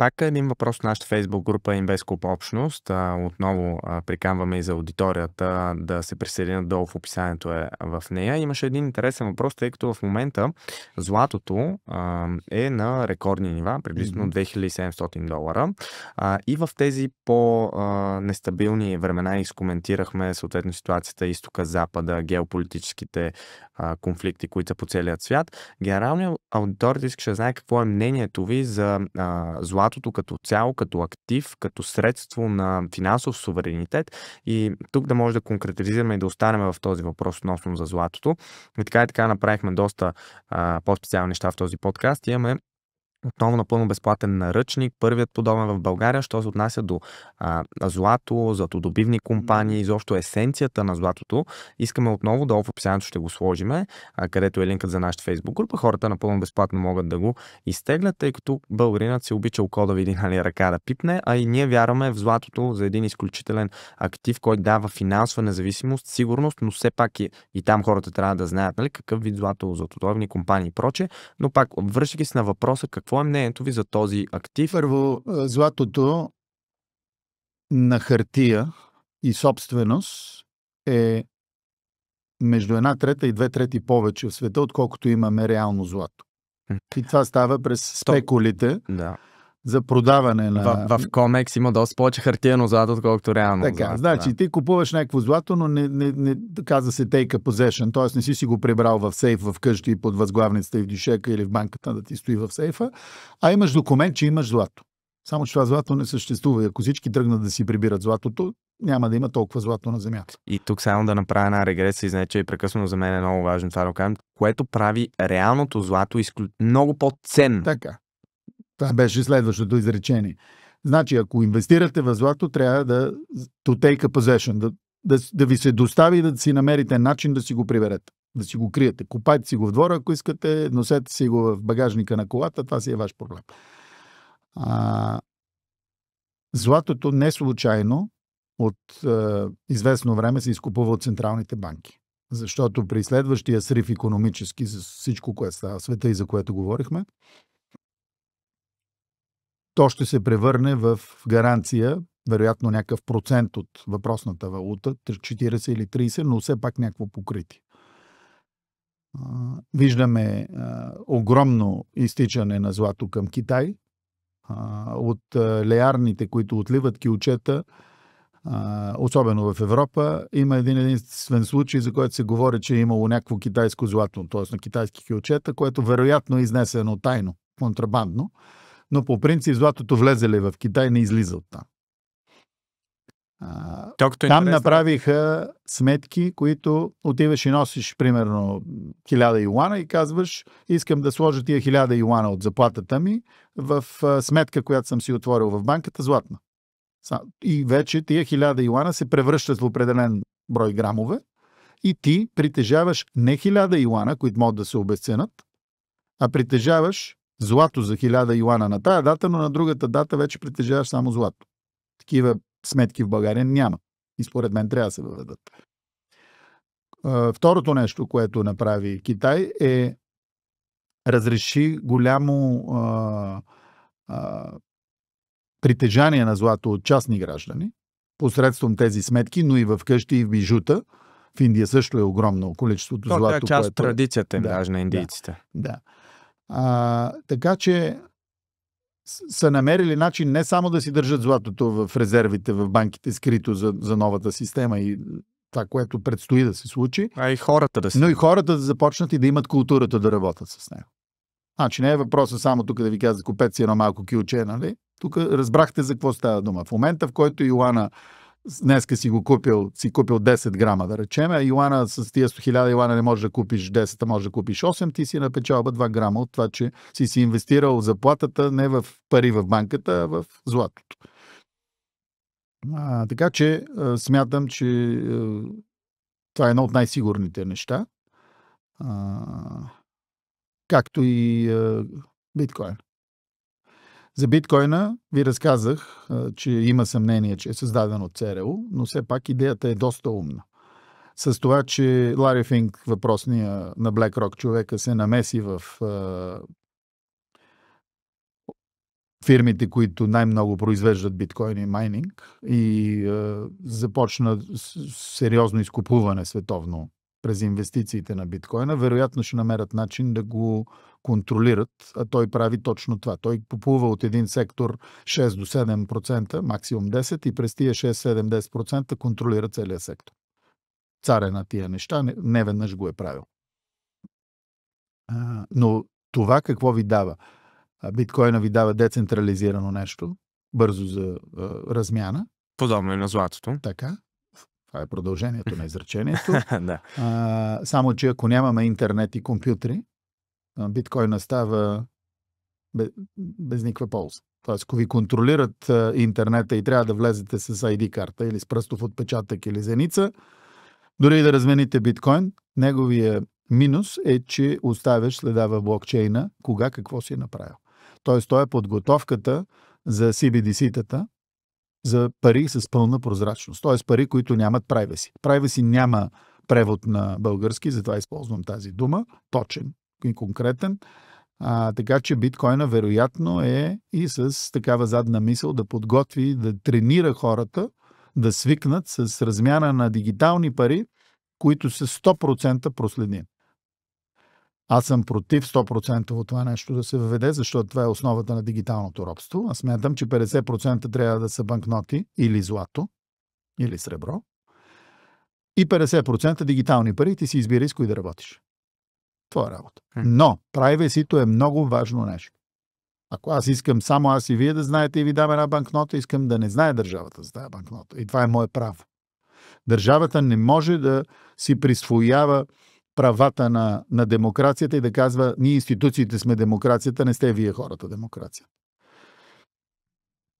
пак е един въпрос в нашата Facebook група InvestClub общност. Отново приканваме и за аудиторията да се присъединят долу в описанието е в нея. Имаше един интересен въпрос, тъй като в момента златото е на рекордни нива, приблизително 2700 долара. И в тези по-нестабилни времена изкоментирахме съответно ситуацията изтока, запада, геополитическите конфликти, които са по целият свят. Генералният аудиторията искаше да знае какво е мнението ви за злато златото като цяло, като актив, като средство на финансов суверенитет и тук да може да конкретизираме и да останем в този въпрос относно за златото. И така и така направихме доста а, по-специални неща в този подкаст. Имаме отново напълно безплатен наръчник, първият подобен в България, що се отнася до а, злато, златодобивни компании, изобщо есенцията на златото. Искаме отново долу в описанието ще го сложиме, а, където е линкът за нашата фейсбук група. Хората напълно безплатно могат да го изтеглят, тъй като българинът се обича око да види нали, ръка да пипне, а и ние вярваме в златото за един изключителен актив, който дава финансова независимост, сигурност, но все пак и, и там хората трябва да знаят нали, какъв вид злато, златодобивни компании и проче. Но пак, връщайки се на въпроса какво е мнението ви за този актив? Първо, златото на хартия и собственост е между една трета и две трети повече в света, отколкото имаме реално злато. И това става през спекулите. Да за продаване на... В, в Комекс има доста повече хартиено злато, отколкото реално Така, злато, значи да. ти купуваш някакво злато, но не, не, не каза се take a possession, т.е. не си си го прибрал в сейф в къщи под възглавницата и в дишека или в банката да ти стои в сейфа, а имаш документ, че имаш злато. Само, че това злато не съществува. И ако всички тръгнат да си прибират златото, няма да има толкова злато на земята. И тук само да направя една регресия, извиня, че е прекъснато за мен е много важно това да кажем, което прави реалното злато изклю... много по-ценно. Така. Това беше следващото изречение. Значи, ако инвестирате в злато, трябва да to take a possession, да, да, да ви се достави да си намерите начин да си го приберете, да си го криете. купайте си го в двора, ако искате, носете си го в багажника на колата, това си е ваш проблем. А, златото не случайно от е, известно време се изкупува от централните банки. Защото при следващия срив економически, за всичко, което става в света и за което говорихме, то ще се превърне в гаранция, вероятно някакъв процент от въпросната валута, 40 или 30, но все пак някакво покритие. Виждаме огромно изтичане на злато към Китай. От леярните, които отливат киочета, особено в Европа, има един единствен случай, за който се говори, че е имало някакво китайско злато, т.е. на китайски килчета, което вероятно е изнесено тайно, контрабандно но по принцип златото влезе ли в Китай, не излиза от там. Токто е там интересно. направиха сметки, които отиваш и носиш примерно 1000 юана и казваш, искам да сложа тия 1000 юана от заплатата ми в сметка, която съм си отворил в банката, златна. И вече тия 1000 юана се превръщат в определен брой грамове и ти притежаваш не 1000 юана, които могат да се обесценят, а притежаваш злато за 1000 юана на тая дата, но на другата дата вече притежаваш само злато. Такива сметки в България няма. И според мен трябва да се въведат. Второто нещо, което направи Китай е разреши голямо а, а, притежание на злато от частни граждани посредством тези сметки, но и в къщи и в бижута. В Индия също е огромно количеството То, е злато. Това е част от което... Е- традицията да, на индийците. Да, да. А, така че са намерили начин не само да си държат златото в резервите в банките скрито за, за новата система и това, което предстои да се случи. А и хората да си. Но и хората да започнат и да имат културата да работят с него. Значи не е въпроса само тук да ви каза, купец си едно малко килче, нали? Тук разбрахте за какво става дума. В момента, в който Йоана днеска си го купил, си купил 10 грама, да речем, а Йоана с тия 100 000 Йоана не може да купиш 10, а може да купиш 8, ти си напечалба 2 грама от това, че си си инвестирал заплатата не в пари в банката, а в златото. А, така че а, смятам, че а, това е едно от най-сигурните неща. А, както и а, биткоин. За биткоина ви разказах, че има съмнение, че е създаден от ЦРУ, но все пак идеята е доста умна. С това, че Лари Финк, въпросния на BlackRock човека, се намеси в фирмите, които най-много произвеждат биткоин и майнинг и е, започна сериозно изкупуване световно през инвестициите на биткоина, вероятно ще намерят начин да го контролират, а той прави точно това. Той купува от един сектор 6 до 7%, максимум 10% и през тия 6-7-10% контролира целият сектор. Царя на тия неща, не, веднъж го е правил. но това какво ви дава? Биткоина ви дава децентрализирано нещо, бързо за а, размяна. Подобно и на златото. Така. Това е продължението на изречението. да. а, само, че ако нямаме интернет и компютри, биткоина става без, без никаква полза. Тоест, ако ви контролират интернета и трябва да влезете с ID карта или с пръстов отпечатък или зеница, дори и да размените биткоин, неговия минус е, че оставяш следа в блокчейна кога какво си е направил. Тоест, той е подготовката за CBDC-тата, за пари с пълна прозрачност. Т.е. пари, които нямат privacy. Privacy няма превод на български, затова използвам тази дума, точен и конкретен. А, така че биткоина вероятно е и с такава задна мисъл да подготви, да тренира хората да свикнат с размяна на дигитални пари, които са 100% проследни. Аз съм против 100% от това нещо да се въведе, защото това е основата на дигиталното робство. Аз смятам, че 50% трябва да са банкноти или злато, или сребро, и 50% дигитални пари, ти си избирай с кои да работиш твоя работа. Но privacy е много важно нещо. Ако аз искам само аз и вие да знаете и ви дам една банкнота, искам да не знае държавата за тази банкнота. И това е мое право. Държавата не може да си присвоява правата на, на демокрацията и да казва, ние институциите сме демокрацията, не сте вие хората демокрация.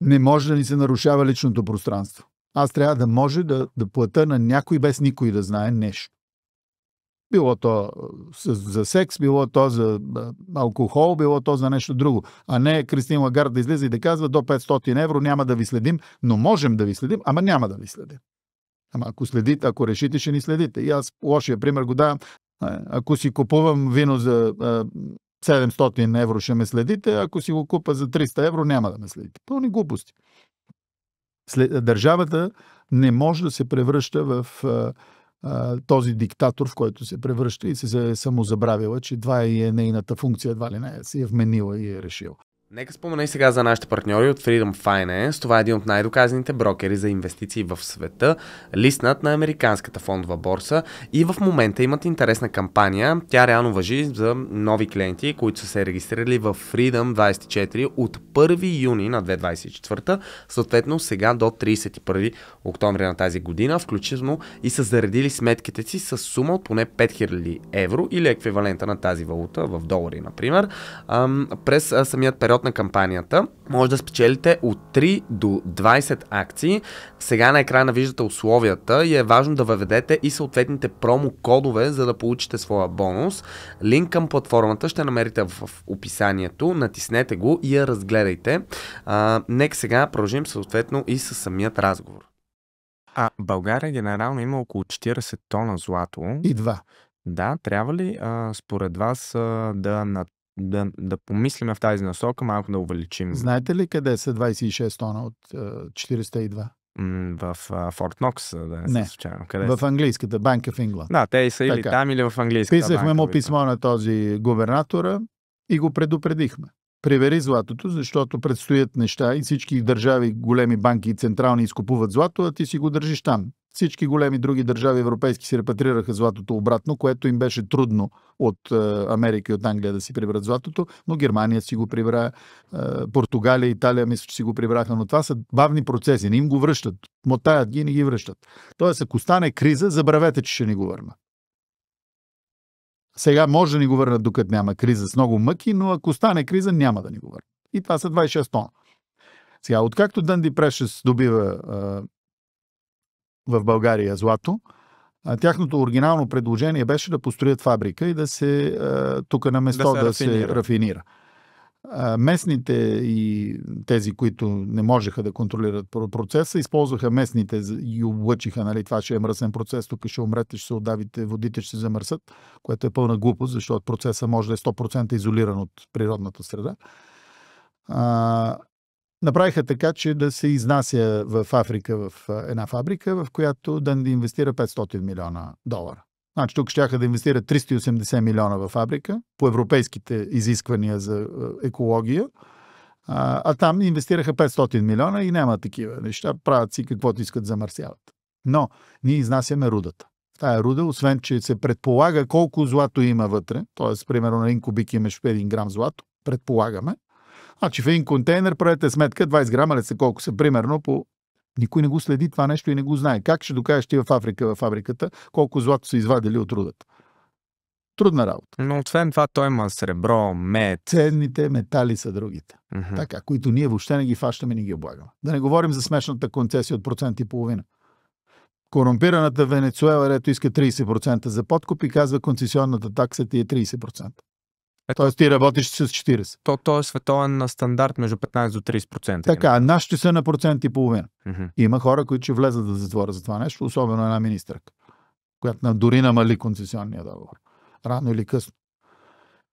Не може да ни се нарушава личното пространство. Аз трябва да може да, да плата на някой без никой да знае нещо. Било то за секс, било то за алкохол, било то за нещо друго. А не Кристин Лагард да излиза и да казва до 500 евро няма да ви следим, но можем да ви следим, ама няма да ви следим. Ама ако следите, ако решите, ще ни следите. И аз лошия пример го давам. Ако си купувам вино за 700 евро, ще ме следите. Ако си го купа за 300 евро, няма да ме следите. Пълни глупости. Държавата не може да се превръща в този диктатор, в който се превръща и се самозабравила, че това е нейната функция, едва ли не, си е вменила и е решила. Нека спомена и сега за нашите партньори от Freedom Finance. Това е един от най-доказаните брокери за инвестиции в света, листнат на Американската фондова борса и в момента имат интересна кампания. Тя реално въжи за нови клиенти, които са се регистрирали в Freedom 24 от 1 юни на 2024, съответно сега до 31 октомври на тази година, включително и са заредили сметките си с сума от поне 5000 евро или еквивалента на тази валута в долари, например, през самият период период на кампанията може да спечелите от 3 до 20 акции. Сега на екрана виждате условията и е важно да въведете и съответните промокодове, за да получите своя бонус. Линк към платформата ще намерите в описанието, натиснете го и я разгледайте. А, нека сега продължим съответно и с самият разговор. А България генерално има около 40 тона злато. И два. Да, трябва ли а, според вас а, да над да, да помислиме в тази насока, малко да увеличим. Знаете ли къде са 26 тона от 42? в Форт Нокс, да не, не. случайно. Къде в английската, Банка в Ингланд. Да, те са или там, или в английската Писахме му писмо на този губернатора и го предупредихме. Привери златото, защото предстоят неща и всички държави, големи банки и централни изкупуват злато, а ти си го държиш там. Всички големи други държави европейски си репатрираха златото обратно, което им беше трудно от е, Америка и от Англия да си прибрат златото, но Германия си го прибра, е, Португалия, Италия мисля, че си го прибраха, но това са бавни процеси, не им го връщат, мотаят ги и не ги връщат. Тоест, ако стане криза, забравете, че ще ни го върна. Сега може да ни го върнат, докато няма криза с много мъки, но ако стане криза, няма да ни го върнат. И това са 26 тона. Сега, откакто Дънди Прешес добива е, в България злато. тяхното оригинално предложение беше да построят фабрика и да се тук на место да се, да рафинира. се рафинира. А, местните и тези, които не можеха да контролират процеса, използваха местните и облъчиха, нали, това ще е мръсен процес, тук ще умрете, ще се отдавите, водите ще се замърсат, което е пълна глупост, защото процеса може да е 100% изолиран от природната среда. А, Направиха така, че да се изнася в Африка в една фабрика, в която да инвестира 500 милиона долара. Значи тук ще да инвестират 380 милиона в фабрика по европейските изисквания за екология, а, а там инвестираха 500 милиона и няма такива неща. Правят си каквото искат замърсяват. Но ние изнасяме рудата. В тая руда, освен че се предполага колко злато има вътре, т.е. примерно на един кубик имаш 1 грам злато, предполагаме, Значи в един контейнер правете сметка 20 грама ли са колко са, примерно по никой не го следи това нещо и не го знае. Как ще докажеш ти в Африка, в фабриката, колко злато са извадили от рудата? Трудна работа. Но освен това, той има сребро, мед. Ценните метали са другите. Mm-hmm. Така, които ние въобще не ги фащаме, не ги облагаме. Да не говорим за смешната концесия от процент и половина. Корумпираната Венецуела, рето иска 30% за подкуп и казва концесионната такса ти е 30%. Тоест ти работиш с 40. То, то е световен стандарт между 15 до 30%. Така, нашите са на процент и половина. Mm-hmm. Има хора, които ще влезат да затворят за това нещо, особено една министърка, която дори намали концесионния договор. Рано или късно.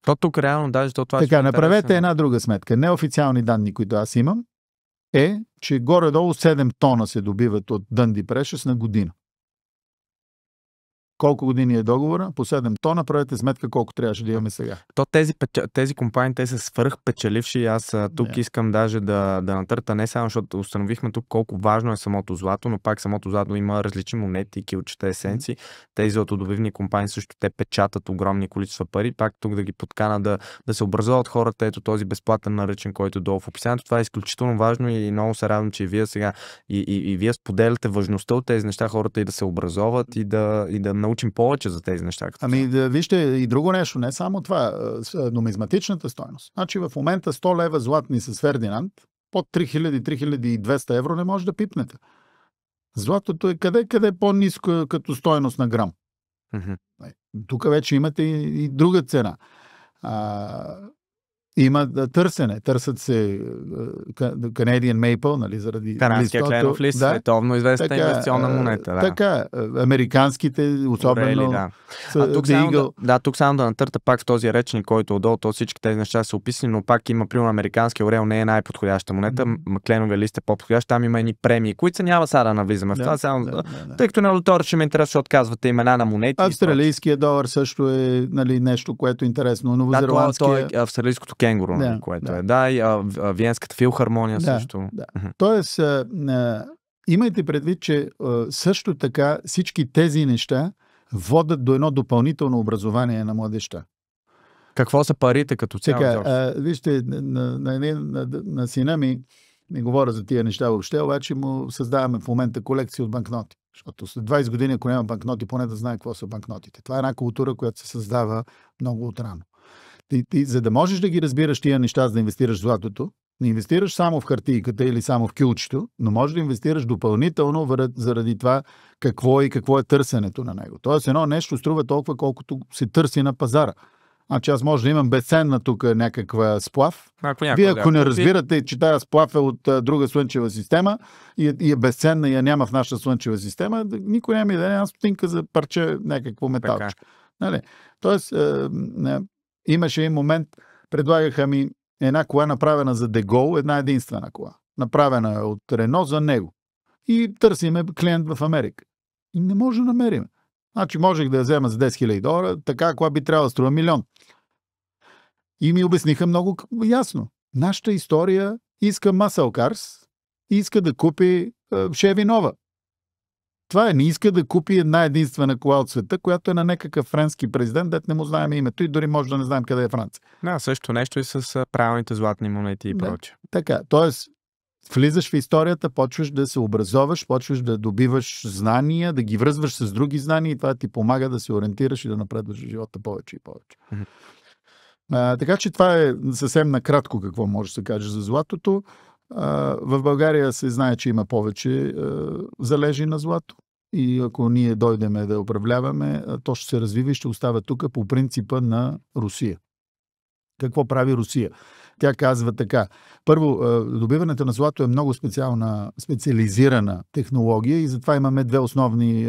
То тук реално даже то това Така, е направете една друга сметка. Неофициални данни, които аз имам, е, че горе-долу 7 тона се добиват от Дънди Прешес на година колко години е договора, по 7 тона, правете сметка колко трябваше да имаме сега. То тези, тези компании, те са свърхпечеливши. Аз тук не. искам даже да, да натърта не само, защото установихме тук колко важно е самото злато, но пак самото злато има различни монети, килчета, есенци. Тези златодобивни компании също те печатат огромни количества пари. Пак тук да ги подкана да, да се образуват хората. Ето този безплатен наръчен, който е долу в описанието. Това е изключително важно и много се радвам, че и вие сега и, и, и вие споделяте важността от тези неща, хората и да се образоват и да, и да научим повече за тези неща. Като ами, да, вижте, и друго нещо, не само това, нумизматичната стойност. Значи в момента 100 лева златни с Фердинанд, под 3000-3200 евро не може да пипнете. Златото е къде, къде по-низко е като стойност на грам. Е, тук вече имате и, и друга цена. А, има търсене. Търсят се Canadian Maple, нали, заради Канадския кленов лист, да, световно известна така, инвестиционна монета. Да. Така, американските, особено Орели, да. а, тук само да, да, тук само да натърта пак в този речник, който е отдолу, то всички тези неща са описани, но пак има, примерно, американския орел не е най-подходяща монета, mm-hmm. кленовия лист е по-подходящ, там има едни премии, които са няма сега да навлизаме в това, да, само, да, да, тъй като на аудитора ще ме интересува, защото казвате имена на монети. Австралийския долар също е нали, нещо, което е интересно. Новозеландския... Да, това, е австралийското кенгуру, нали, да, което да. е. Да, и а, Виенската филхармония да, също. Да. Тоест, а, а, имайте предвид, че а, също така всички тези неща водят до едно допълнително образование на младеща. Какво са парите като цяло? Така, а, вижте, на, на, на, на сина ми, не говоря за тия неща въобще, обаче му създаваме в момента колекция от банкноти. Защото след 20 години, ако няма банкноти, поне да знае какво са банкнотите. Това е една култура, която се създава много отрано. Ти, ти, за да можеш да ги разбираш тия неща, за да инвестираш в златото, не инвестираш само в хартийката или само в кюлчето, но можеш да инвестираш допълнително заради това какво е и какво е търсенето на него. Тоест едно нещо струва толкова, колкото се търси на пазара. Значи аз може да имам безценна тук някаква сплав. Ако Вие ако не разбирате, че тази сплав е от а, друга слънчева система и, е, и е безценна и я няма в нашата слънчева система, никой няма и да е една стотинка за парче някакво металче. Нали? Тоест, а, Имаше един момент, предлагаха ми една кола направена за Дегол, една единствена кола, направена е от Рено за него. И търсиме клиент в Америка. И не може да намерим. Значи можех да я взема за 10 000 долара, така кола би трябвало да струва милион. И ми обясниха много ясно. Нашата история иска Маселкарс, иска да купи е, Шеви нова. Това е, не иска да купи една единствена кола от света, която е на някакъв френски президент, дет не му знаем името и дори може да не знаем къде е Франция. Да, също нещо и с правилните златни монети и да, Така, т.е. влизаш в историята, почваш да се образоваш, почваш да добиваш знания, да ги връзваш с други знания и това ти помага да се ориентираш и да напредваш в живота повече и повече. А, така че това е съвсем накратко какво може да се каже за златото. В България се знае, че има повече е, залежи на злато. И ако ние дойдеме да управляваме, е, то ще се развива и ще остава тук по принципа на Русия. Какво прави Русия? Тя казва така. Първо, е, добиването на злато е много специална, специализирана технология и затова имаме две основни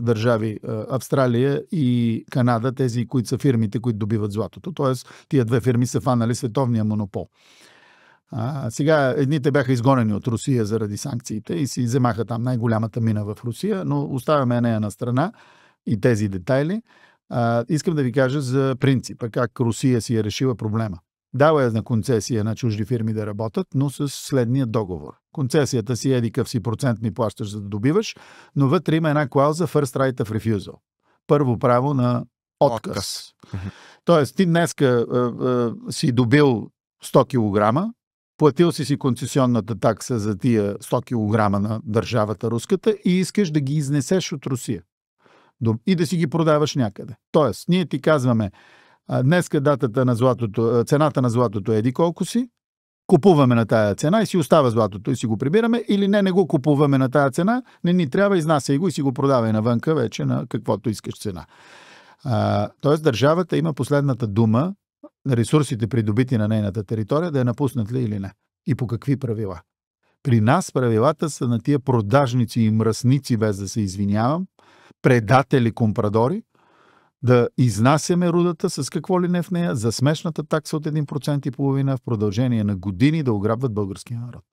държави Австралия и Канада, тези, които са фирмите, които добиват златото. Тоест, тия две фирми са фанали световния монопол. А, сега едните бяха изгонени от Русия заради санкциите и си вземаха там най-голямата мина в Русия, но оставяме нея на страна и тези детайли. А, искам да ви кажа за принципа, как Русия си е решила проблема. Дава е на концесия на чужди фирми да работят, но с следния договор. Концесията си еди къв си процент ми плащаш за да добиваш, но вътре има една клауза First Right of Refusal. Първо право на отказ. отказ. Тоест, ти днеска а, а, си добил 100 кг, платил си си концесионната такса за тия 100 кг на държавата руската и искаш да ги изнесеш от Русия и да си ги продаваш някъде. Тоест, ние ти казваме, днеска датата на златото, цената на златото е еди колко си, купуваме на тая цена и си остава златото и си го прибираме, или не, не го купуваме на тая цена, не ни трябва, изнасяй го и си го продавай навънка вече на каквото искаш цена. тоест държавата има последната дума на ресурсите придобити на нейната територия, да я напуснат ли или не. И по какви правила. При нас правилата са на тия продажници и мръсници, без да се извинявам, предатели компрадори, да изнасяме рудата с какво ли не в нея за смешната такса от 1% и половина в продължение на години да ограбват българския народ.